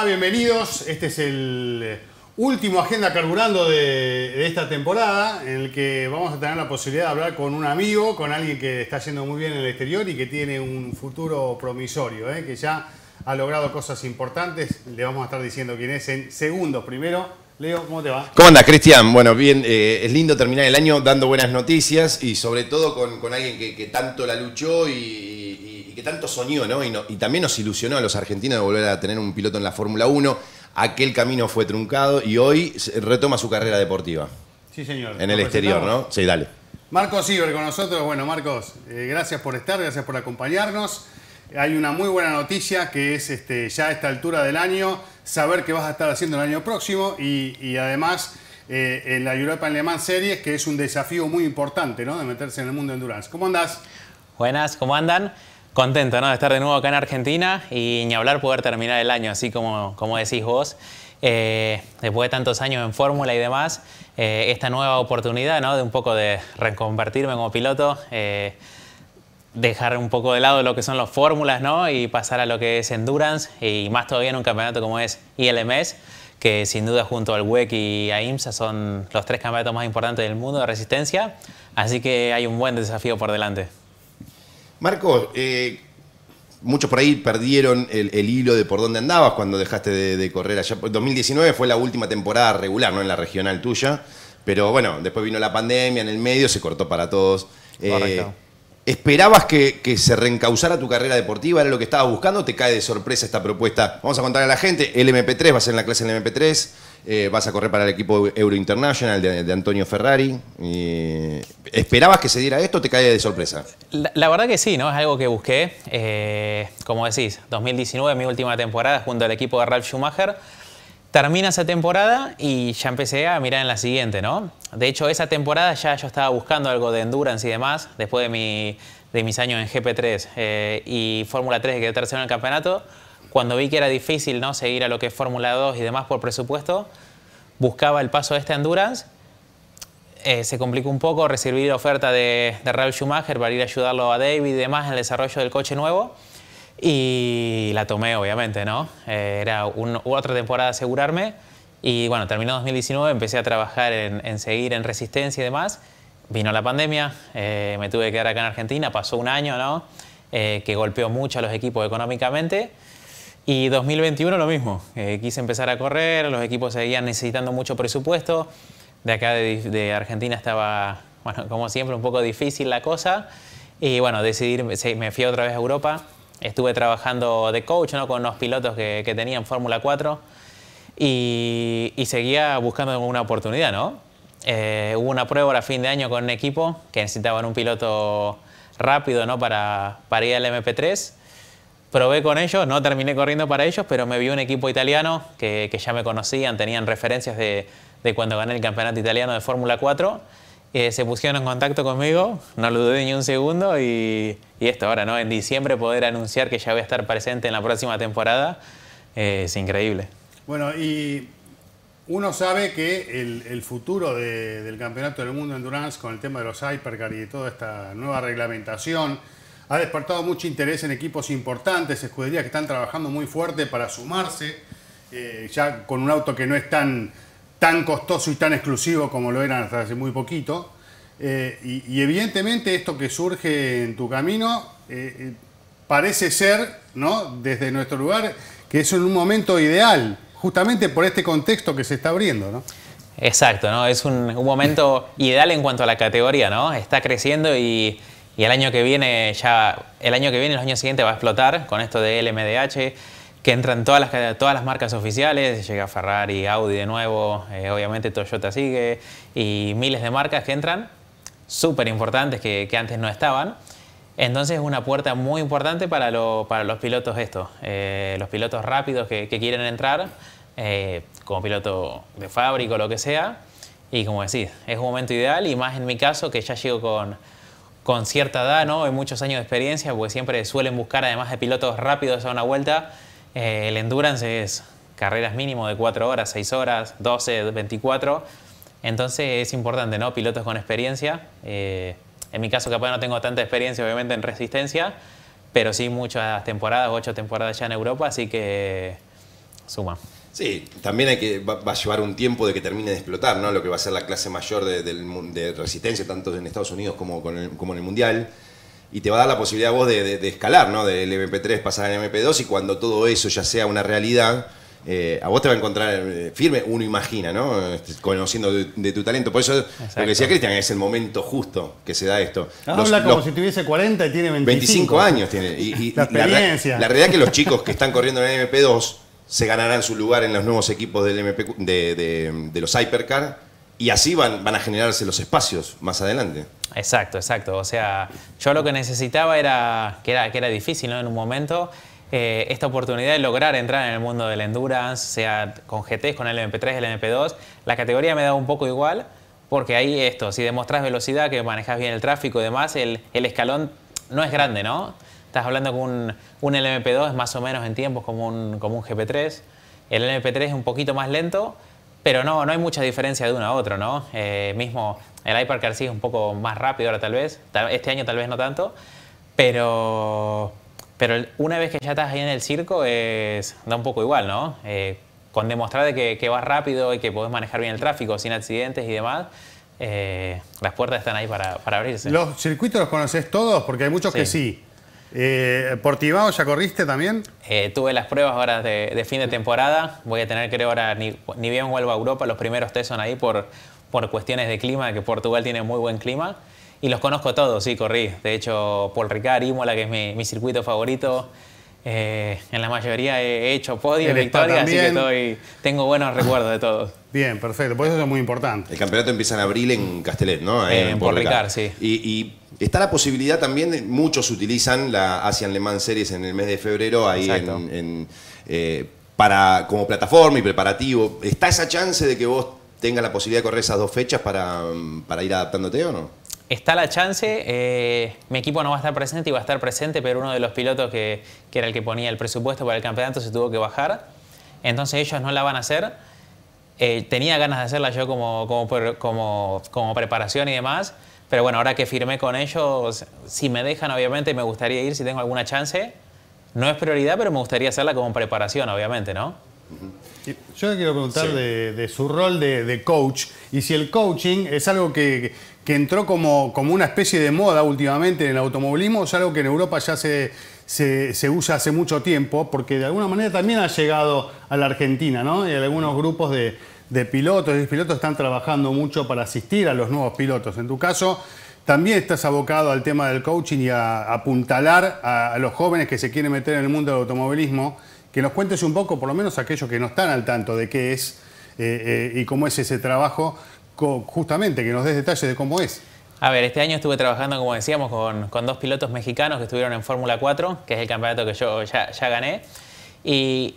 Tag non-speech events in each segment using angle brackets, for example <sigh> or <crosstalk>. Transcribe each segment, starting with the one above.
Ah, bienvenidos. Este es el último Agenda Carburando de, esta temporada, en el que vamos a tener la posibilidad de hablar con un amigo, con alguien que está yendo muy bien en el exterior y que tiene un futuro promisorio, ¿eh? que ya ha logrado cosas importantes. Le vamos a estar diciendo quién es en segundos. Primero, Leo, ¿cómo te va? ¿Cómo andas, Cristian? Bueno, bien, eh, es lindo terminar el año dando buenas noticias y sobre todo con, alguien que, tanto la luchó y y que tanto soñó, ¿no? Y, también nos ilusionó a los argentinos de volver a tener un piloto en la Fórmula 1. Aquel camino fue truncado y hoy retoma su carrera deportiva. Sí, señor. En el exterior, ¿no? Sí, dale. Marcos Iber con nosotros. Bueno, Marcos, eh, gracias por estar, gracias por acompañarnos. Hay una muy buena noticia que es este, ya a esta altura del año saber qué vas a estar haciendo el año próximo y, además eh, en la Europa Le Mans Series, que es un desafío muy importante, ¿no? De meterse en el mundo de endurance. ¿Cómo andás? Buenas, ¿cómo andan? Contento ¿no? de estar de nuevo acá en Argentina y ni hablar poder terminar el año, así como, como decís vos. Eh, después de tantos años en fórmula y demás, eh, esta nueva oportunidad ¿no? de un poco de reconvertirme como piloto, eh, dejar un poco de lado lo que son las fórmulas ¿no? y pasar a lo que es endurance y más todavía en un campeonato como es ILMS, que sin duda junto al WEC y a IMSA son los tres campeonatos más importantes del mundo de resistencia, así que hay un buen desafío por delante. Marco, eh, muchos por ahí perdieron el, hilo de por dónde andabas cuando dejaste de, correr allá. 2019 fue la última temporada regular, ¿no? En la regional tuya. Pero bueno, después vino la pandemia, en el medio se cortó para todos. Eh, ¿Esperabas que, se reencausara tu carrera deportiva? ¿Era lo que estabas buscando? ¿Te cae de sorpresa esta propuesta? Vamos a contar a la gente, el MP3, vas a ser en la clase del MP3, eh, vas a correr para el equipo Euro International de, Antonio Ferrari. ¿Esperabas que se diera esto o te cae de sorpresa? La, verdad que sí, ¿no? Es algo que busqué. Eh, como decís, 2019, mi última temporada junto al equipo de Ralf Schumacher. Termina esa temporada y ya empecé a mirar en la siguiente, ¿no? De hecho, esa temporada ya yo estaba buscando algo de endurance y demás, después de, mi, de mis años en GP3 eh, y Fórmula 3, que quedar tercero en el campeonato cuando vi que era difícil ¿no? seguir a lo que es Fórmula 2 y demás por presupuesto, buscaba el paso este Endurance. Eh, se complicó un poco recibir la oferta de, de Schumacher para ir a ayudarlo a David y demás en el desarrollo del coche nuevo. Y la tomé, obviamente, ¿no? Eh, era un, otra temporada asegurarme. Y bueno, terminó 2019, empecé a trabajar en, seguir en resistencia y demás. Vino la pandemia, eh, me tuve que quedar acá en Argentina, pasó un año, ¿no? que golpeó mucho a los equipos económicamente. Y 2021 lo mismo, eh, quise empezar a correr, los equipos seguían necesitando mucho presupuesto, de acá de, Argentina estaba, bueno, como siempre, un poco difícil la cosa, y bueno, decidí, me fui otra vez a Europa, estuve trabajando de coach ¿no? con unos pilotos que, tenían Fórmula 4 y, seguía buscando una oportunidad, ¿no? Eh, hubo una prueba a fin de año con un equipo que necesitaban un piloto rápido ¿no? para, para ir al MP3 probé con ellos, no terminé corriendo para ellos, pero me vi un equipo italiano que, ya me conocían, tenían referencias de, de, cuando gané el campeonato italiano de Fórmula 4. Eh, se pusieron en contacto conmigo, no lo dudé ni un segundo y, y, esto ahora, ¿no? En diciembre poder anunciar que ya voy a estar presente en la próxima temporada eh, es increíble. Bueno, y uno sabe que el, el futuro del Campeonato del Mundo Endurance con el tema de los Hypercar y toda esta nueva reglamentación, ha despertado mucho interés en equipos importantes, escuderías que están trabajando muy fuerte para sumarse, eh, ya con un auto que no es tan, tan costoso y tan exclusivo como lo eran hasta hace muy poquito. Eh, y, evidentemente esto que surge en tu camino eh, parece ser, ¿no? desde nuestro lugar, que es un momento ideal, justamente por este contexto que se está abriendo. Exacto, ¿no? es un, un momento ideal en cuanto a la categoría, ¿no? está creciendo y y el año que viene, ya, el año que viene, el año siguiente va a explotar con esto de LMDH, que entran todas las, todas las marcas oficiales, llega Ferrari, Audi de nuevo, eh, obviamente Toyota sigue, y miles de marcas que entran, súper importantes que, que, antes no estaban. Entonces es una puerta muy importante para, lo, para los pilotos estos, eh, los pilotos rápidos que, quieren entrar, eh, como piloto de fábrica o lo que sea. Y como decís, es un momento ideal y más en mi caso que ya llego con con cierta edad ¿no? y muchos años de experiencia, porque siempre suelen buscar, además de pilotos rápidos a una vuelta, eh, el endurance es carreras mínimo de 4 horas, 6 horas, 12, 24. Entonces es importante, ¿no? Pilotos con experiencia. Eh, en mi caso capaz no tengo tanta experiencia, obviamente, en resistencia, pero sí muchas temporadas, 8 temporadas ya en Europa, así que suma. Sí, también hay que, va, a llevar un tiempo de que termine de explotar, ¿no? Lo que va a ser la clase mayor de, resistencia, tanto en Estados Unidos como, en el Mundial. Y te va a dar la posibilidad vos de, escalar, ¿no? Del MP3 pasar al MP2 y cuando todo eso ya sea una realidad, eh, a vos te va a encontrar eh, firme, uno imagina, ¿no? Este, conociendo de, tu talento. Por eso lo que decía Cristian, es el momento justo que se da esto. Habla como si tuviese 40 y tiene 25. 25 años tiene. la experiencia. la, realidad es que los chicos que están corriendo en el MP2 se ganarán su lugar en los nuevos equipos de, los Hypercar y así van, van a generarse los espacios más adelante. Exacto, exacto. O sea, yo lo que necesitaba era, que era, que era difícil en un momento, eh, esta oportunidad de lograr entrar en el mundo del endurance, sea con GTs, con el MP3, el MP2. La categoría me da un poco igual, porque ahí esto, si demostrás velocidad, que manejas bien el tráfico y demás, el, el escalón no es grande, ¿no? Estás hablando con un, LMP2 es más o menos en tiempos como un, como un GP3. El LMP3 es un poquito más lento, pero no, no hay mucha diferencia de uno a otro, ¿no? Eh, mismo el Hypercar sí es un poco más rápido ahora tal vez, este año tal vez no tanto, pero, pero una vez que ya estás ahí en el circo da un poco igual, ¿no? Eh, con demostrar de que, que, vas rápido y que podés manejar bien el tráfico sin accidentes y demás, eh, las puertas están ahí para, abrirse. ¿Los circuitos los conoces todos? Porque hay muchos que sí. Eh, ya corriste también? Eh, tuve las pruebas ahora de, fin de temporada. Voy a tener, creo, ahora ni, bien vuelvo a Europa. Los primeros test son ahí por, cuestiones de clima, que Portugal tiene muy buen clima. Y los conozco todos, sí, corrí. De hecho, Paul Ricard, Imola, que es mi circuito favorito. Eh, en la mayoría he hecho podios, victoria, así que tengo buenos recuerdos de todos. Bien, perfecto, por eso es muy importante. El campeonato empieza en abril en Castellet, ¿no? Eh, en Ricard, sí. Y, está la posibilidad también, muchos utilizan la Asian Le Mans Series en el mes de febrero ahí eh, para, como plataforma y preparativo. ¿Está esa chance de que vos tengas la posibilidad de correr esas dos fechas para ir adaptándote o no? está la chance. Eh, mi equipo no va a estar presente y va a estar presente, pero uno de los pilotos que, era el que ponía el presupuesto para el campeonato se tuvo que bajar. Entonces ellos no la van a hacer. Eh, tenía ganas de hacerla yo como, como, como, preparación y demás. Pero bueno, ahora que firmé con ellos, si me dejan, obviamente, me gustaría ir si tengo alguna chance. No es prioridad, pero me gustaría hacerla como preparación, obviamente, ¿no? Yo le quiero preguntar de, su rol de coach y si el coaching es algo que, que entró como, como una especie de moda últimamente en el automovilismo, es algo que en Europa ya se, se, usa hace mucho tiempo, porque de alguna manera también ha llegado a la Argentina, ¿no? Y algunos grupos de, pilotos y pilotos están trabajando mucho para asistir a los nuevos pilotos. En tu caso, también estás abocado al tema del coaching y a apuntalar a, los jóvenes que se quieren meter en el mundo del automovilismo, que nos cuentes un poco, por lo menos aquellos que no están al tanto de qué es eh, eh, y cómo es ese trabajo, justamente que nos des detalles de cómo es. A ver, este año estuve trabajando, como decíamos, con, dos pilotos mexicanos que estuvieron en Fórmula 4, que es el campeonato que yo ya, gané. Y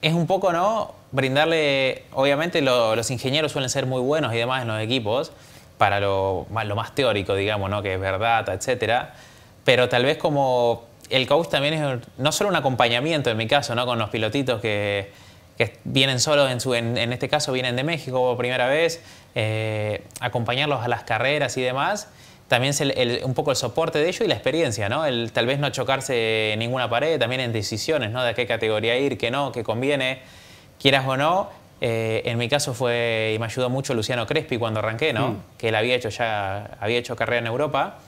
es un poco, ¿no? Brindarle, obviamente los ingenieros suelen ser muy buenos y demás en los equipos, para lo, más teórico, digamos, ¿no? Que es verdad, etcétera. Pero tal vez como el coach también es no solo un acompañamiento en mi caso, ¿no? Con los pilotitos que, vienen solos, en, su, en, este caso vienen de México por primera vez, eh, acompañarlos a las carreras y demás, también es un poco el soporte de ello y la experiencia, ¿no? El tal vez no chocarse en ninguna pared, también en decisiones, ¿no? De qué categoría ir, qué no, qué conviene, quieras o no. Eh, en mi caso fue, y me ayudó mucho Luciano Crespi cuando arranqué, ¿no? Mm. Que él había hecho ya, había hecho carrera en Europa.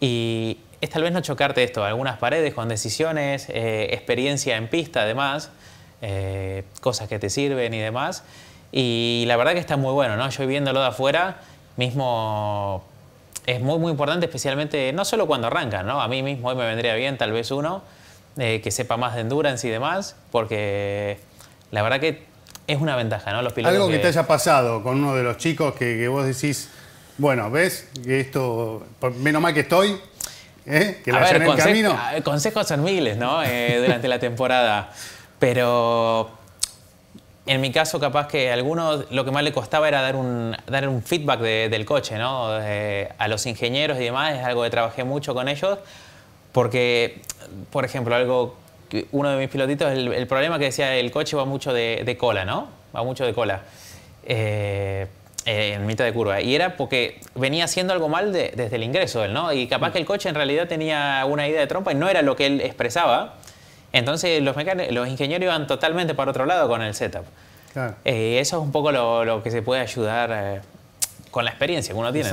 Y es tal vez no chocarte esto, algunas paredes con decisiones, eh, experiencia en pista además, cosas que te sirven y demás. Y la verdad que está muy bueno, ¿no? Yo viéndolo de afuera, mismo es muy, muy importante, especialmente no solo cuando arrancan, ¿no? A mí mismo hoy me vendría bien tal vez uno eh, que sepa más de endurance y demás, porque la verdad que es una ventaja, ¿no? Los pilotos Algo que, te haya pasado con uno de los chicos que, vos decís, bueno, ¿ves? Que esto, menos mal que estoy, ¿eh? que la ver, en el camino. Ah, consejos son miles, ¿no? Eh, durante la temporada. Pero en mi caso, capaz que a algunos lo que más le costaba era dar un, dar un feedback del coche, ¿no? Eh, a los ingenieros y demás, es algo que trabajé mucho con ellos, porque, por ejemplo, algo uno de mis pilotitos, el, problema que decía, el coche va mucho de, cola, ¿no? Va mucho de cola. Eh, eh, en mitad de curva. Y era porque venía haciendo algo mal desde el ingreso ¿no? Y capaz mm. que el coche en realidad tenía una idea de trompa y no era lo que él expresaba. Entonces los, ingenieros iban totalmente para otro lado con el setup. Eh, eso es un poco lo, que se puede ayudar eh, con la experiencia que uno tiene,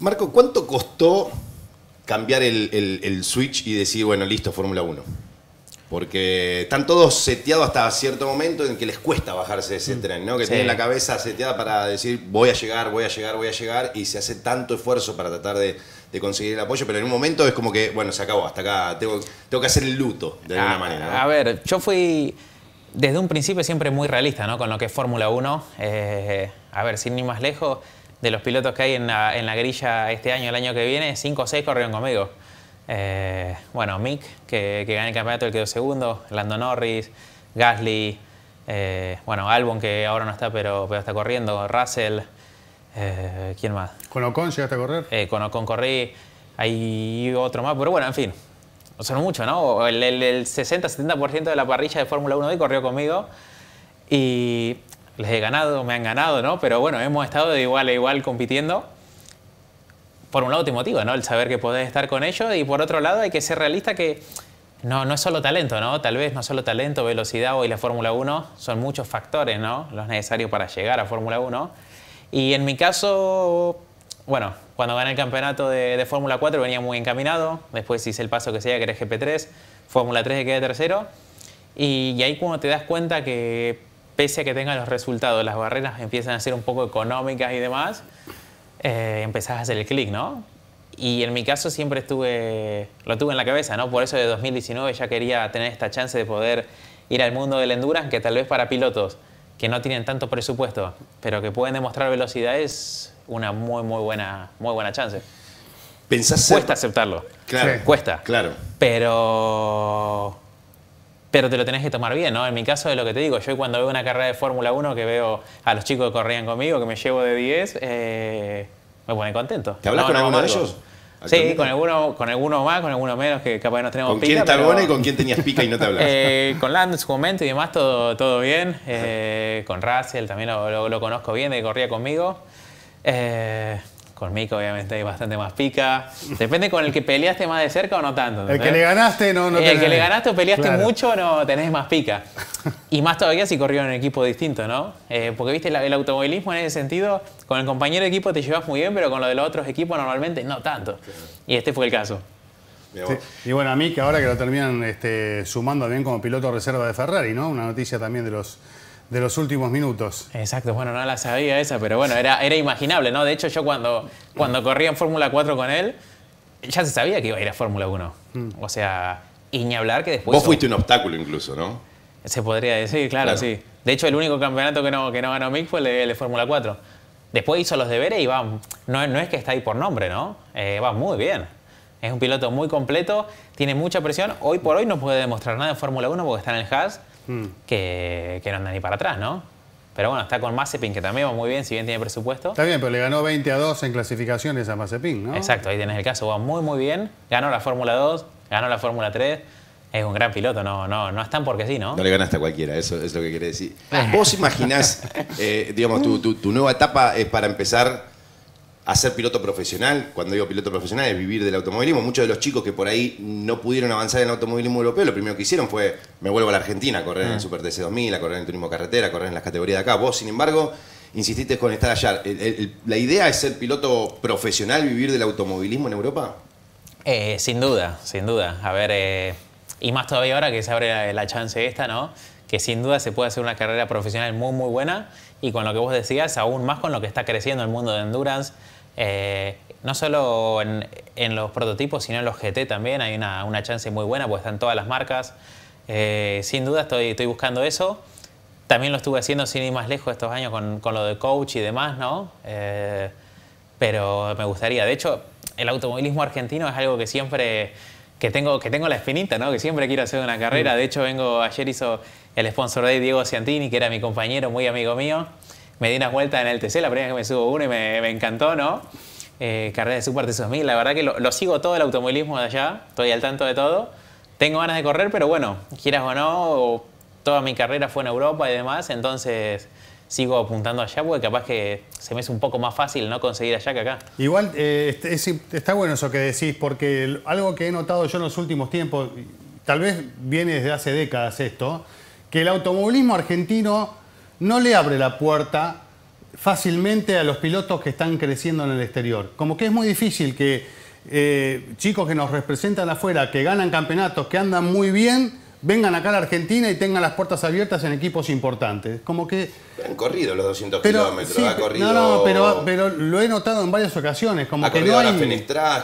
Marco, ¿cuánto costó cambiar el, switch y decir, bueno, listo, Fórmula 1? Porque están todos seteados hasta cierto momento en que les cuesta bajarse de ese mm. tren, ¿no? Que tienen la cabeza seteada para decir, voy a llegar, voy a llegar, voy a llegar, y se hace tanto esfuerzo para tratar de, de conseguir el apoyo, pero en un momento es como que, bueno, se acabó, hasta acá, tengo, tengo que hacer el luto de alguna ah, manera. A ver, yo fui desde un principio siempre muy realista ¿no? con lo que es Fórmula 1. Eh, a ver, sin ni más lejos, de los pilotos que hay en la, grilla este año, el año que viene, 5 o 6 corrieron conmigo. Eh, bueno, Mick, que, gana el campeonato, y quedó segundo, Lando Norris, Gasly, eh, bueno, Albon, que ahora no está, pero, pero está corriendo, Russell. Eh, ¿Quién más? ¿Con Ocon llegaste a correr? Eh, con Ocon corrí, hay otro más, pero bueno, en fin. Son muchos, ¿no? El, el 60-70% de la parrilla de Fórmula 1 hoy corrió conmigo y les he ganado, me han ganado, ¿no? Pero bueno, hemos estado de igual a igual compitiendo. Por un lado te motiva, ¿no? El saber que podés estar con ellos y por otro lado hay que ser realista que no, no es solo talento, ¿no? Tal vez no solo talento, velocidad, hoy la Fórmula 1 son muchos factores, ¿no? Los necesarios para llegar a Fórmula 1 y en mi caso, bueno, cuando gané el campeonato de, Fórmula 4 venía muy encaminado, después hice el paso que sea, que era GP3, Fórmula 3 que quedé tercero, y, ahí cuando te das cuenta que pese a que tengan los resultados, las barreras empiezan a ser un poco económicas y demás, eh, empezás a hacer el clic, ¿no? Y en mi caso siempre estuve, lo tuve en la cabeza, ¿no? Por eso de 2019 ya quería tener esta chance de poder ir al mundo del endurance, que tal vez para pilotos que no tienen tanto presupuesto, pero que pueden demostrar velocidad, es una muy, muy buena, muy buena chance. cuesta aceptarlo. Claro. Cuesta. Claro. Pero. Pero te lo tenés que tomar bien, ¿no? En mi caso es lo que te digo. Yo cuando veo una carrera de Fórmula 1 que veo a los chicos que corrían conmigo, que me llevo de 10, eh, me pone contento. ¿Te hablas con alguno de ellos? Sí, con alguno, con alguno más, con alguno menos que capaz no tenemos ¿Con pica. ¿Con quién te y con quién tenías pica y no te hablas? eh, con Land en su momento y demás, todo, todo bien. Eh, con Russell también lo, lo, conozco bien, de corría conmigo. Eh, con Mika obviamente hay bastante más pica. Depende con el que peleaste más de cerca o no tanto. El que le ganaste no, no El que le ganaste o peleaste mucho no tenés más pica. <laughs> Y más todavía si corrió en equipo distinto, ¿no? Eh, porque viste, el, automovilismo en ese sentido, con el compañero de equipo te llevas muy bien, pero con lo de los otros equipos normalmente no tanto. Y este fue el caso. Y bueno, a mí que ahora que lo terminan este, sumando también como piloto reserva de Ferrari, ¿no? Una noticia también de los de los últimos minutos. Exacto, bueno, no la sabía esa, pero bueno, era, era imaginable, ¿no? De hecho, yo cuando, cuando corría en Fórmula 4 con él, ya se sabía que iba a ir a Fórmula 1. Mm. O sea, y ni hablar que después... Vos fuiste un obstáculo incluso, ¿no? Se podría decir, claro, sí. De hecho, el único campeonato que no, que no ganó Mick fue el de, Fórmula 4. Después hizo los deberes y va, no, es que está ahí por nombre, ¿no? Eh, va muy bien. Es un piloto muy completo, tiene mucha presión. Hoy por hoy no puede demostrar nada en Fórmula 1 porque está en el Haas Mm. que, no anda ni para atrás, ¿no? Pero bueno, está con Mazepin, que también va muy bien, si bien tiene presupuesto. Está bien, pero le ganó 20 a 2 en clasificaciones a Mazepin, ¿no? Exacto, ahí tienes el caso, va muy, muy bien. Ganó la Fórmula 2, ganó la Fórmula 3. Es un gran piloto, no, no, no es tan porque sí, ¿no? No le ganaste a cualquiera, eso es lo que quiere decir. Ah. ¿Vos imaginás, eh, digamos, tu, nueva etapa es para empezar a piloto profesional. Cuando digo piloto profesional es vivir del automovilismo. Muchos de los chicos que por ahí no pudieron avanzar en el automovilismo europeo, lo primero que hicieron fue, me vuelvo a la Argentina, a correr en el mm. Super TC 2000, a correr en el turismo carretera, a correr en las categorías de acá. Vos, sin embargo, insististe con estar allá. ¿La idea es ser piloto profesional, vivir del automovilismo en Europa? Eh, sin duda, sin duda. A ver, eh, y más todavía ahora que se abre la, la chance esta, ¿no? que sin duda se puede hacer una carrera profesional muy muy buena y con lo que vos decías, aún más con lo que está creciendo el mundo de endurance, eh, no solo en, los prototipos, sino en los GT también hay una, chance muy buena porque están todas las marcas. Eh, sin duda estoy, buscando eso. También lo estuve haciendo sin ir más lejos estos años con, lo de coach y demás, ¿no? Eh, pero me gustaría. De hecho, el automovilismo argentino es algo que siempre que tengo, que tengo la espinita, ¿no? Que siempre quiero hacer una carrera. Mm. De hecho, vengo, ayer hizo el sponsor de Diego Ciantini, que era mi compañero, muy amigo mío me di una vuelta en el TC, la primera vez que me subo uno y me, encantó, ¿no? Eh, carrera de Super tc 2000 la verdad que lo, sigo todo el automovilismo de allá, estoy al tanto de todo. Tengo ganas de correr, pero bueno, quieras o no, toda mi carrera fue en Europa y demás, entonces sigo apuntando allá porque capaz que se me es un poco más fácil no conseguir allá que acá. Igual eh, este, está bueno eso que decís, porque algo que he notado yo en los últimos tiempos, tal vez viene desde hace décadas esto, que el automovilismo argentino no le abre la puerta fácilmente a los pilotos que están creciendo en el exterior. Como que es muy difícil que eh, chicos que nos representan afuera, que ganan campeonatos, que andan muy bien, vengan acá a la Argentina y tengan las puertas abiertas en equipos importantes. Como que... Han corrido los 200 kilómetros, ha corrido... No, no, pero, pero, lo he notado en varias ocasiones. Como ha corrido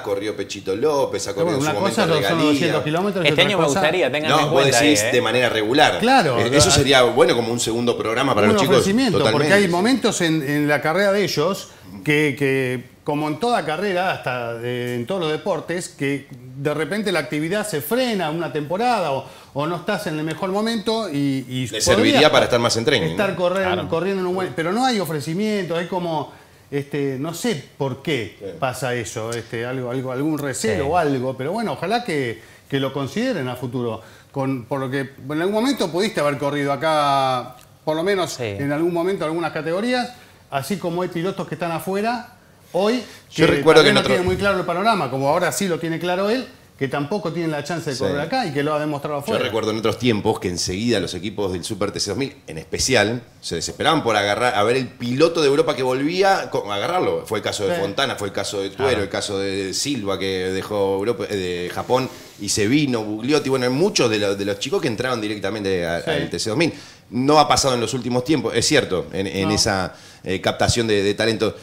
corrió Pechito López, ha corrido bueno, una cosa son 200 kilómetros Este año me gustaría, tengan No, en vos decís ¿eh? de manera regular. Claro. Eso sería bueno como un segundo programa para los chicos. Totalmente. Porque hay momentos en, la carrera de ellos que, que como en toda carrera, hasta en todos los deportes, que de repente la actividad se frena una temporada o o no estás en el mejor momento y... Le serviría para estar más en tren, Estar corriendo, corriendo en un buen... Pero no hay ofrecimiento, hay como... Este, no sé por qué pasa eso, este, algo, algo, algún recelo o algo, pero bueno, ojalá que, lo consideren a futuro. Con, por lo que en algún momento pudiste haber corrido acá, por lo menos en algún momento, algunas categorías, así como hay pilotos que están afuera hoy, que Yo recuerdo que no tienen tiene muy claro el panorama, como ahora sí lo tiene claro él, que tampoco tienen la chance de correr acá y que lo ha demostrado afuera. Yo recuerdo en otros tiempos que enseguida los equipos del Super TC2000, en especial, se desesperaban por agarrar a ver el piloto de Europa que volvía a agarrarlo. Fue el caso de Fontana, fue el caso de Tuero, el caso de Silva que dejó Europa, eh, de Japón y se vino, Bugliotti, bueno, muchos de los, chicos que entraron directamente al TC2000. No ha pasado en los últimos tiempos, es cierto, en, esa eh, captación de, talento.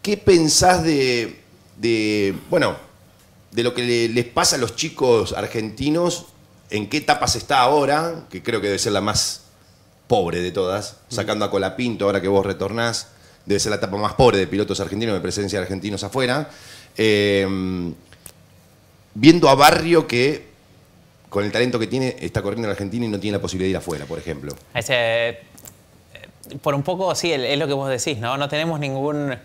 ¿Qué pensás de, de bueno, de lo que les pasa a los chicos argentinos, en qué etapa se está ahora, que creo que debe ser la más pobre de todas, sacando a Colapinto ahora que vos retornás, debe ser la etapa más pobre de pilotos argentinos, de presencia de argentinos afuera. Eh, viendo a Barrio que con el talento que tiene está corriendo en Argentina y no tiene la posibilidad de ir afuera, por ejemplo. Eh, por un poco, sí, es lo que vos decís, ¿no? No tenemos ningún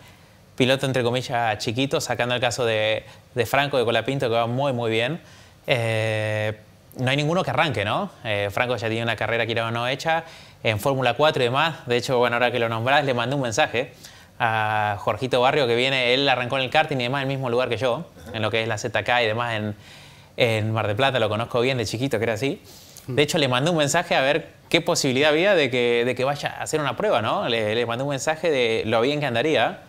piloto entre comillas chiquito, sacando el caso de, Franco de Colapinto que va muy muy bien. Eh, no hay ninguno que arranque, ¿no? Eh, Franco ya tiene una carrera que o no hecha en Fórmula 4 y demás. De hecho, bueno, ahora que lo nombrás, le mandé un mensaje a Jorgito Barrio que viene, él arrancó en el karting y demás en el mismo lugar que yo, en lo que es la ZK y demás en, Mar de Plata, lo conozco bien de chiquito, que era así. De hecho, le mandé un mensaje a ver qué posibilidad había de que, vaya a hacer una prueba, ¿no? Le, le mandé un mensaje de lo bien que andaría.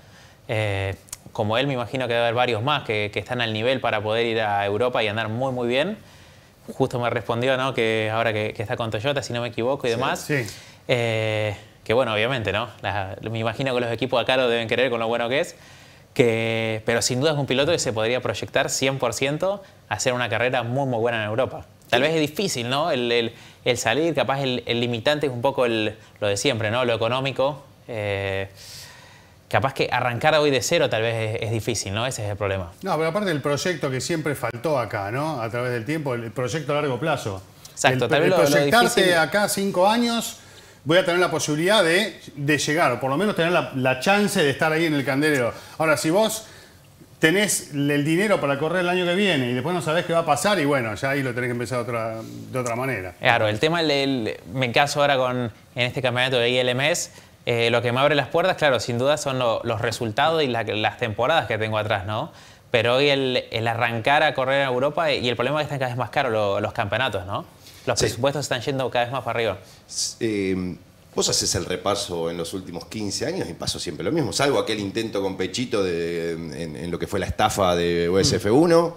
Eh, como él, me imagino que debe haber varios más que, están al nivel para poder ir a Europa y andar muy, muy bien. Justo me respondió, ¿no? Que ahora que, está con Toyota, si no me equivoco, y demás. Eh, que bueno, obviamente, ¿no? me imagino que los equipos acá lo deben querer con lo bueno que es. Que, pero sin duda es un piloto que se podría proyectar 100% a hacer una carrera muy, muy buena en Europa. Tal vez es difícil, ¿no? El, salir, capaz el, limitante es un poco lo de siempre, ¿no? Lo económico. Eh, capaz que arrancar hoy de cero tal vez es, difícil, ¿no? Ese es el problema. No, pero aparte del proyecto que siempre faltó acá, ¿no? A través del tiempo, el proyecto a largo plazo. Exacto, tal vez proyectarte acá cinco años, voy a tener la posibilidad de, llegar, o por lo menos tener la, chance de estar ahí en el candelero. Ahora, si vos tenés el dinero para correr el año que viene y después no sabés qué va a pasar y bueno, ya ahí lo tenés que empezar de otra, de otra manera. Claro, el tema, del, me caso ahora con, en este campeonato de ILMS, eh, lo que me abre las puertas, claro, sin duda son los resultados y las temporadas que tengo atrás, ¿no? Pero hoy el, arrancar a correr en Europa y el problema es que están cada vez más caros los campeonatos, ¿no? Los presupuestos están yendo cada vez más para arriba. Em, vos haces el repaso en los últimos 15 años y pasó siempre lo mismo, salvo aquel intento con Pechito em, en, lo que fue la estafa de mm. USF1.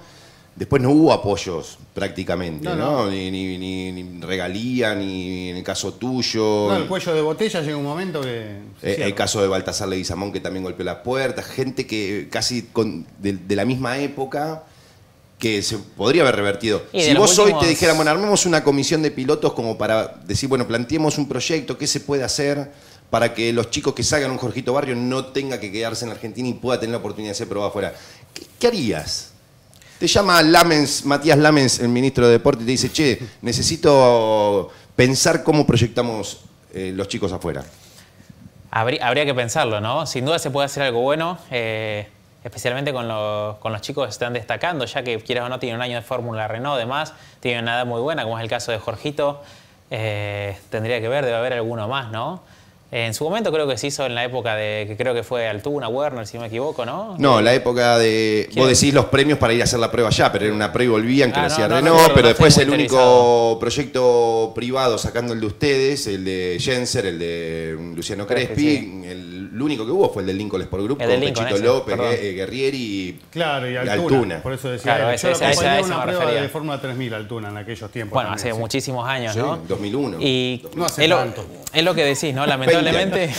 Después no hubo apoyos prácticamente, ¿no? no. Ni, regalía, ni en el caso tuyo. No, el cuello de botella llega un momento que. Eh, el caso de Baltasar Leguizamón que también golpeó la puerta, gente que casi de, la misma época que se podría haber revertido. si vos hoy te dijera, bueno, armemos una comisión de pilotos como para decir, bueno, planteemos un proyecto, qué se puede hacer para que los chicos que salgan un Jorgito Barrio no tenga que quedarse en Argentina y pueda tener la oportunidad de ser probado afuera. qué, qué harías? Te llama Matías Lamens, el ministro de Deporte, y te dice, che, necesito pensar cómo proyectamos eh, los chicos afuera. Habría, que pensarlo, ¿no? Sin duda se puede hacer algo bueno, eh, especialmente con, los chicos que están destacando, ya que quieras o no, tienen un año de Fórmula Renault, además, tienen una edad muy buena, como es el caso de Jorgito. Eh, tendría que ver, debe haber alguno más, ¿no? En su momento creo que se hizo en la época de, que creo que fue Altuna, Werner, si no me equivoco, ¿no? No, la época de, vos decís los premios para ir a hacer la prueba ya, pero era una prueba y volvían, que ah, hacía no, Renault, pero después el único proyecto privado sacando el de ustedes, el de Jenser, el de Luciano Crespi, el lo único que hubo fue el del Lincoln Sport Group el con Lincoln, López, eh, Guerrieri claro, y Altuna, Por eso decía, claro, ese, yo una prueba de Fórmula 3000 Altuna en aquellos tiempos. Bueno, hace muchísimos años, ¿no? 2001. Y no hace es, tanto. es lo que decís, ¿no? <laughs> Lamentablemente,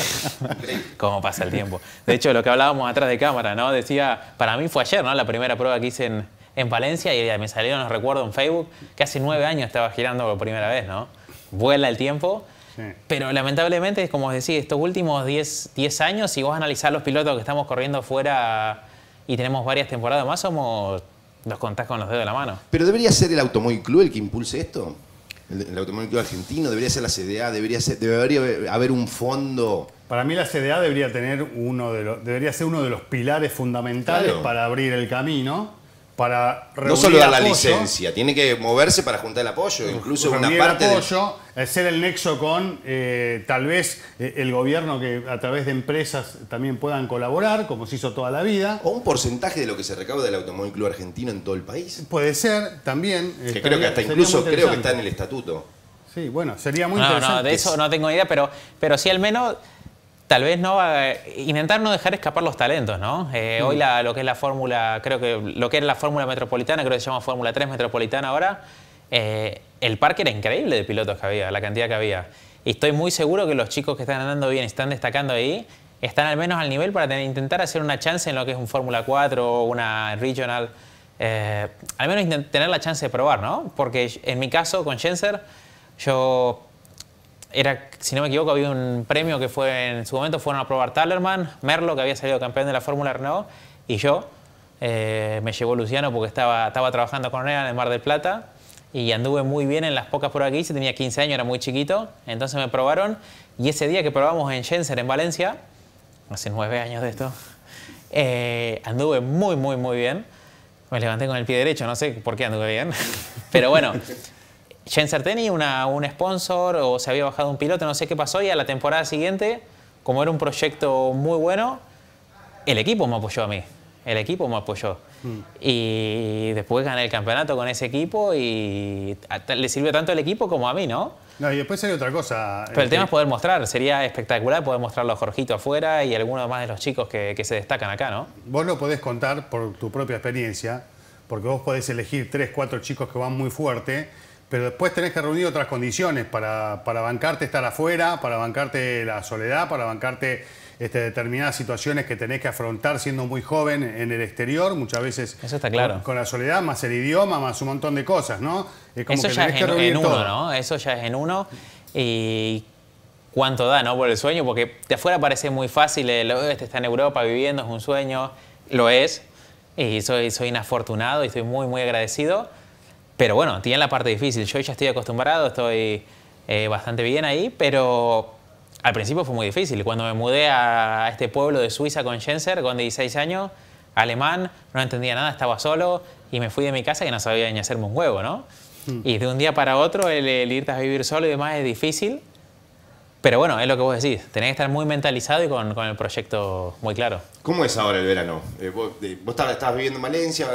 cómo pasa el tiempo. De hecho, lo que hablábamos atrás de cámara, ¿no? Decía, para mí fue ayer, ¿no? La primera prueba que hice en, en Valencia y me salieron los recuerdos en Facebook que hace nueve años estaba girando por primera vez, ¿no? Vuela el tiempo pero lamentablemente, es como decía estos últimos 10, años, si vos analizás los pilotos que estamos corriendo fuera y tenemos varias temporadas más, somos los contás con los dedos de la mano. Pero debería ser el Automóvil Club el que impulse esto. El, el Automóvil Club argentino, debería ser la CDA, debería, ser, debería haber un fondo. Para mí la CDA debería tener uno de los, debería ser uno de los pilares fundamentales para abrir el camino para No solo dar la licencia, tiene que moverse para juntar el apoyo, incluso una parte. El apoyo, eh, ser el nexo con eh, tal vez eh, el gobierno que a través de empresas también puedan colaborar, como se hizo toda la vida. O un porcentaje de lo que se recauda del Automóvil Club Argentino en todo el país. Puede ser, también. Que creo que hasta incluso creo que está en el estatuto. Sí, bueno, sería muy interesante. No, de eso no tengo idea, pero, pero sí al menos Tal vez no, eh, intentar no dejar escapar los talentos, ¿no? Eh, mm. Hoy lo que es la fórmula, creo que lo que es la fórmula metropolitana, creo que se llama Fórmula 3 metropolitana ahora, eh, el parque era increíble de pilotos que había, la cantidad que había. Y estoy muy seguro que los chicos que están andando bien, están destacando ahí, están al menos al nivel para intentar hacer una chance en lo que es un Fórmula 4 o una Regional. al menos tener la chance de probar, ¿no? Porque en mi caso con Jenser, yo era, si no me equivoco, había un premio que fue en su momento fueron a probar Tallerman, Merlo, que había salido campeón de la Fórmula Renault, y yo. Eh, me llevó Luciano porque estaba, estaba trabajando con él en el Mar del Plata y anduve muy bien en las pocas pruebas que hice. Tenía 15 años, era muy chiquito, entonces me probaron. Y ese día que probamos en Jensen, en Valencia, hace nueve años de esto, eh, anduve muy, muy, muy bien. Me levanté con el pie derecho, no sé por qué anduve bien. <laughs> Pero bueno, Jens tenía una, un sponsor o se había bajado un piloto, no sé qué pasó, y a la temporada siguiente, como era un proyecto muy bueno, el equipo me apoyó a mí, el equipo me apoyó. Hmm. Y después gané el campeonato con ese equipo y le sirvió tanto al equipo como a mí, ¿no? No, y después hay otra cosa. Pero el, eh, tema es poder mostrar, sería espectacular poder mostrarlo a Jorgito afuera y a algunos más de los chicos que, que se destacan acá, ¿no? Vos lo podés contar por tu propia experiencia, porque vos podés elegir tres, cuatro chicos que van muy fuerte pero después tenés que reunir otras condiciones para, para bancarte estar afuera, para bancarte la soledad, para bancarte este, determinadas situaciones que tenés que afrontar siendo muy joven en el exterior, muchas veces con, la soledad, más el idioma, más un montón de cosas, ¿no? Eso ya es en, uno, ¿no? Eso ya es en uno. Y cuánto da, ¿no? Por el sueño, porque de afuera parece muy fácil, el está en Europa viviendo, es un sueño, lo es, y soy, soy inafortunado y estoy muy, muy agradecido pero bueno, tiene la parte difícil. Yo ya estoy acostumbrado, estoy eh, bastante bien ahí, pero al principio fue muy difícil. Cuando me mudé a este pueblo de Suiza con Jenser, con 16 años, alemán, no entendía nada, estaba solo y me fui de mi casa que no sabía ni hacerme un huevo, ¿no? Hmm. Y de un día para otro el, el, irte a vivir solo y demás es difícil. Pero bueno, es lo que vos decís, tenés que estar muy mentalizado y con, con el proyecto muy claro. ¿Cómo es ahora el verano? Eh, vos, estabas estás, viviendo en Valencia,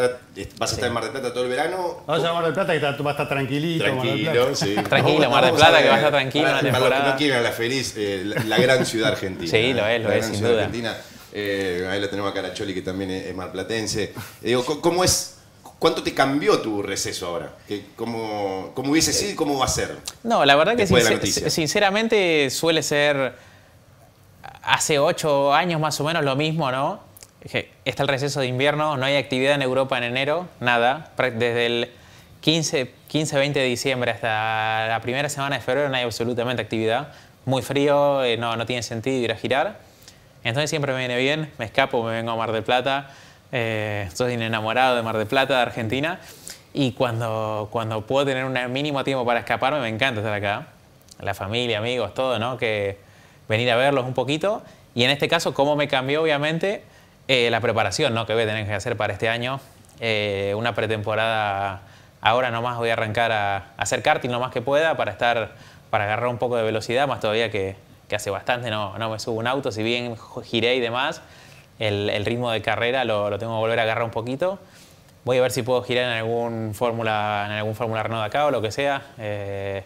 vas a estar en Mar del Plata todo el verano. Vamos a Mar del Plata que tú va a estar tranquilito. Tranquilo, Mar Plata. sí. Tranquilo, Mar del Plata que va a estar tranquilo. Mar temporada. para que no la feliz, eh, la, gran ciudad argentina. Sí, lo es, lo la es, gran ciudad Argentina. Eh, ahí lo tenemos a Caracholi que también es, es marplatense. Digo, ¿cómo es ¿Cuánto te cambió tu receso ahora? ¿Cómo, hubiese sido y cómo va a ser? No, la verdad que sinceramente suele ser hace ocho años más o menos lo mismo, ¿no? Está el receso de invierno, no hay actividad en Europa en enero, nada. Desde el 15, 20 de diciembre hasta la primera semana de febrero no hay absolutamente actividad. Muy frío, eh, no, no tiene sentido ir a girar. Entonces siempre me viene bien, me escapo, me vengo a Mar del Plata Estoy eh, soy enamorado de Mar de Plata, de Argentina. Y cuando, puedo tener un mínimo tiempo para escaparme, me encanta estar acá. La familia, amigos, todo, ¿no? Que venir a verlos un poquito. Y en este caso, cómo me cambió, obviamente, eh, la preparación, ¿no? Que voy a tener que hacer para este año. Eh, una pretemporada, ahora nomás voy a arrancar a, hacer karting lo más que pueda para estar, para agarrar un poco de velocidad, más todavía que, hace bastante no me subo un auto, si bien giré y demás el, ritmo de carrera lo, tengo que volver a agarrar un poquito. Voy a ver si puedo girar en algún Fórmula en algún Fórmula Renault acá o lo que sea. Eh,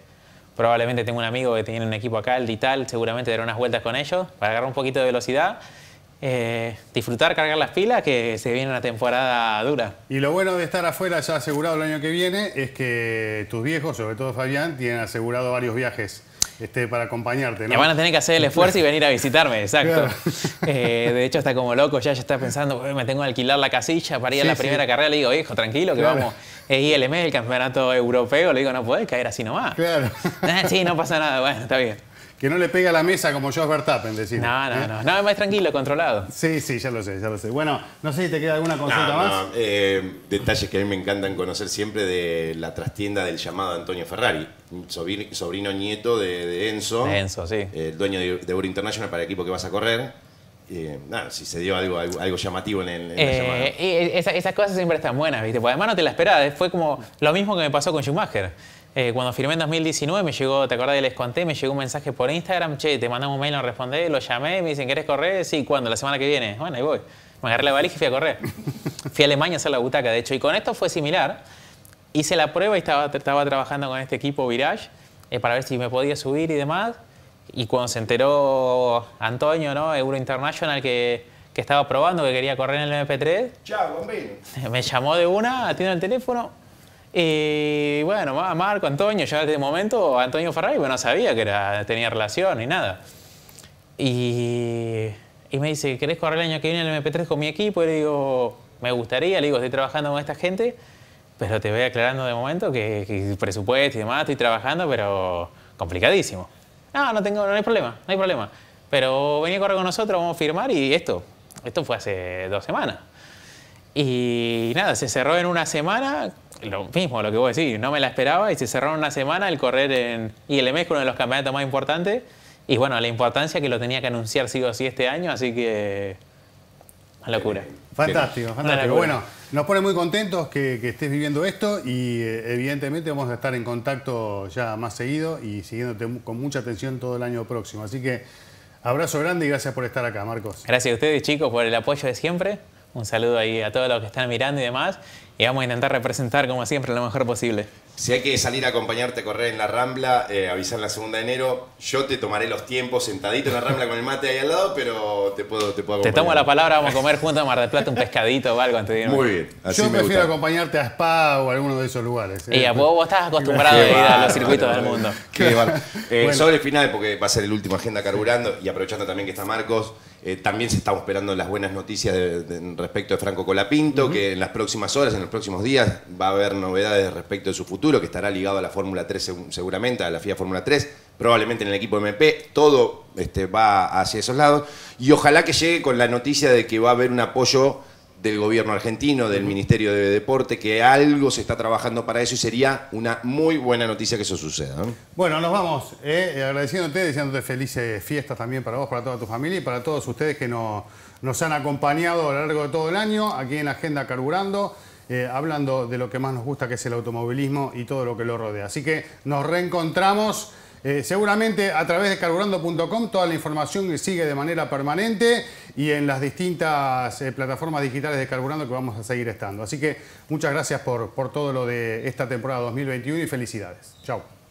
probablemente tengo un amigo que tiene un equipo acá, el Dital, seguramente daré unas vueltas con ellos para agarrar un poquito de velocidad. Eh, disfrutar, cargar las pilas, que se viene una temporada dura. Y lo bueno de estar afuera ya asegurado el año que viene es que tus viejos, sobre todo Fabián, tienen asegurado varios viajes este, para acompañarte. ¿no? van a tener que hacer el esfuerzo y <laughs> venir a visitarme, exacto. Eh, de hecho, está como loco, ya, ya está pensando, me tengo que alquilar la casilla para ir a la primera carrera. Le digo, hijo, tranquilo, que vamos. Es ILM, el campeonato europeo. Le digo, no podés caer así nomás. Claro. <laughs> Ah, sí, no pasa nada. Bueno, está bien. Que no le pegue a la mesa como Josh Verstappen, decir. No, no, ¿eh? no. No, más tranquilo, controlado. Sí, sí, ya lo sé, ya lo sé. Bueno, no sé si te queda alguna consulta más. Eh, detalles que a mí me encantan conocer siempre de la trastienda del llamado Antonio Ferrari, sobrino, nieto de, Enzo. Enzo, sí. El dueño de, Euro International para el equipo que vas a correr. Eh, nada, si se dio algo, algo, llamativo en, el, en esas cosas siempre están buenas, ¿viste? Pues además no te la esperabas. Fue como lo mismo que me pasó con Schumacher. Eh, cuando firmé en 2019 me llegó, ¿te acordás? Les conté, me llegó un mensaje por Instagram, che, te mandamos un mail, no respondé, lo llamé, me dicen, ¿querés correr? Sí, ¿cuándo? La semana que viene. Bueno, ahí voy. Me agarré la valija y fui a correr. <laughs> Fui a Alemania a hacer la butaca, de hecho, y con esto fue similar. Hice la prueba y estaba, estaba trabajando con este equipo Virage eh, para ver si me podía subir y demás. Y cuando se enteró Antonio, Euro International, que, estaba probando, que quería correr en el MP3. Chao, Me llamó de una, atiendo el teléfono, y bueno, a Marco, Antonio, ya de momento Antonio Ferrari bueno, no sabía que era, tenía relación ni nada. Y, y, me dice, ¿querés correr el año que viene el MP3 con mi equipo? Y le digo, me gustaría, le digo, estoy trabajando con esta gente, pero te voy aclarando de momento que, presupuesto y demás, estoy trabajando, pero complicadísimo. No, no, tengo, no hay problema, no hay problema. Pero venía a correr con nosotros, vamos a firmar y esto, esto fue hace dos semanas. Y nada, se cerró en una semana lo mismo, lo que vos decís, no me la esperaba y se cerraron una semana el correr en el que es uno de los campeonatos más importantes. Y bueno, la importancia que lo tenía que anunciar sigo así este año, así que. Una locura. Eh, fantástico, fantástico. Bueno, nos pone muy contentos que, estés viviendo esto y eh, evidentemente vamos a estar en contacto ya más seguido y siguiéndote con mucha atención todo el año próximo. Así que abrazo grande y gracias por estar acá, Marcos. Gracias a ustedes, chicos, por el apoyo de siempre. Un saludo ahí a todos los que están mirando y demás. Y vamos a intentar representar, como siempre, lo mejor posible. Si hay que salir a acompañarte a correr en la Rambla, eh, avisar la segunda de enero. Yo te tomaré los tiempos sentadito en la Rambla con el mate ahí al lado, pero te puedo, te puedo acompañar. Te tomo la palabra, vamos a comer juntos a Mar del Plata un pescadito o algo antes de Muy bien. Así Yo me prefiero acompañarte a Spa o a alguno de esos lugares. Eh. Y vos, estás acostumbrado a ir a los circuitos del mundo. Eh, sobre el final, porque va a ser el último agenda carburando y aprovechando también que está Marcos. Eh, también se están esperando las buenas noticias respecto de Franco Colapinto, que en las próximas horas, en los próximos días, va a haber novedades respecto de su futuro, que estará ligado a la Fórmula 3 seguramente, a la FIA Fórmula 3, probablemente en el equipo MP, todo este, va hacia esos lados. Y ojalá que llegue con la noticia de que va a haber un apoyo del gobierno argentino, del Ministerio de Deporte, que algo se está trabajando para eso y sería una muy buena noticia que eso suceda. Bueno, nos vamos eh, agradeciéndote, deseándote felices fiestas también para vos, para toda tu familia y para todos ustedes que nos, han acompañado a lo largo de todo el año aquí en la Agenda Carburando. Eh, hablando de lo que más nos gusta, que es el automovilismo y todo lo que lo rodea. Así que nos reencontramos. Eh, seguramente a través de carburando.com toda la información sigue de manera permanente y en las distintas eh, plataformas digitales de Carburando que vamos a seguir estando. Así que muchas gracias por, por todo lo de esta temporada 2021 y felicidades. Chao.